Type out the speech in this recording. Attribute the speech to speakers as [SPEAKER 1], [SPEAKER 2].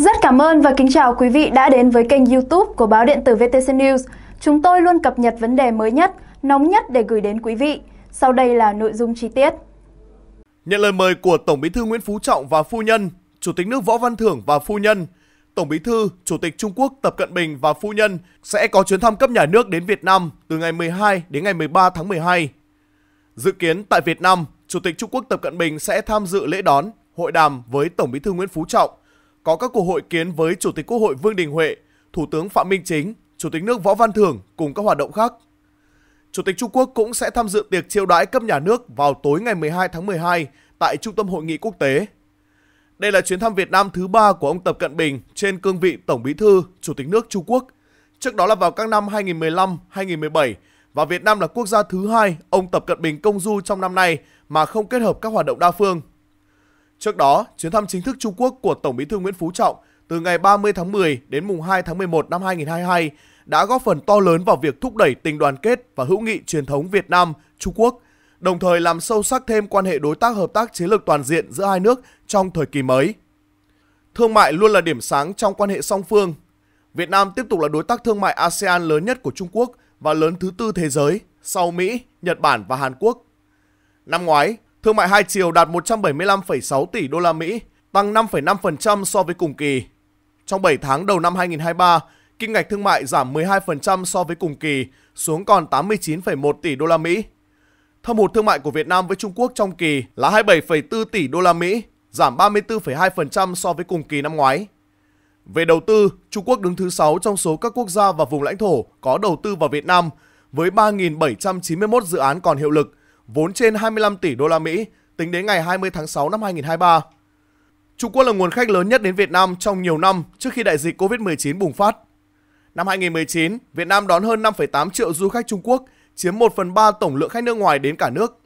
[SPEAKER 1] Rất cảm ơn và kính chào quý vị đã đến với kênh youtube của báo điện tử VTC News. Chúng tôi luôn cập nhật vấn đề mới nhất, nóng nhất để gửi đến quý vị. Sau đây là nội dung chi tiết.
[SPEAKER 2] Nhận lời mời của Tổng bí thư Nguyễn Phú Trọng và Phu Nhân, Chủ tịch nước Võ Văn Thưởng và Phu Nhân, Tổng bí thư, Chủ tịch Trung Quốc Tập Cận Bình và Phu Nhân sẽ có chuyến thăm cấp nhà nước đến Việt Nam từ ngày 12 đến ngày 13 tháng 12. Dự kiến tại Việt Nam, Chủ tịch Trung Quốc Tập Cận Bình sẽ tham dự lễ đón, hội đàm với Tổng bí thư Nguyễn Phú Trọng có các cuộc hội kiến với Chủ tịch Quốc hội Vương Đình Huệ, Thủ tướng Phạm Minh Chính, Chủ tịch nước Võ Văn Thưởng cùng các hoạt động khác. Chủ tịch Trung Quốc cũng sẽ tham dự tiệc chiêu đãi cấp nhà nước vào tối ngày 12 tháng 12 tại Trung tâm Hội nghị Quốc tế. Đây là chuyến thăm Việt Nam thứ ba của ông Tập Cận Bình trên cương vị Tổng Bí thư, Chủ tịch nước Trung Quốc. Trước đó là vào các năm 2015, 2017 và Việt Nam là quốc gia thứ hai ông Tập Cận Bình công du trong năm nay mà không kết hợp các hoạt động đa phương. Trước đó, chuyến thăm chính thức Trung Quốc của Tổng Bí thư Nguyễn Phú Trọng từ ngày 30 tháng 10 đến mùng 2 tháng 11 năm 2022 đã góp phần to lớn vào việc thúc đẩy tình đoàn kết và hữu nghị truyền thống Việt Nam Trung Quốc, đồng thời làm sâu sắc thêm quan hệ đối tác hợp tác chiến lược toàn diện giữa hai nước trong thời kỳ mới. Thương mại luôn là điểm sáng trong quan hệ song phương. Việt Nam tiếp tục là đối tác thương mại ASEAN lớn nhất của Trung Quốc và lớn thứ tư thế giới sau Mỹ, Nhật Bản và Hàn Quốc. Năm ngoái, Thương mại hai chiều đạt 175,6 tỷ đô la Mỹ, tăng 5,5% so với cùng kỳ. Trong 7 tháng đầu năm 2023, kim ngạch thương mại giảm 12% so với cùng kỳ, xuống còn 89,1 tỷ đô la Mỹ. Thâm hụt thương mại của Việt Nam với Trung Quốc trong kỳ là 27,4 tỷ đô la Mỹ, giảm 34,2% so với cùng kỳ năm ngoái. Về đầu tư, Trung Quốc đứng thứ 6 trong số các quốc gia và vùng lãnh thổ có đầu tư vào Việt Nam với 3.791 dự án còn hiệu lực, vốn trên 25 tỷ đô la Mỹ tính đến ngày 20 tháng 6 năm 2023. Trung Quốc là nguồn khách lớn nhất đến Việt Nam trong nhiều năm trước khi đại dịch COVID-19 bùng phát. Năm 2019, Việt Nam đón hơn 5,8 triệu du khách Trung Quốc, chiếm 1 phần 3 tổng lượng khách nước ngoài đến cả nước.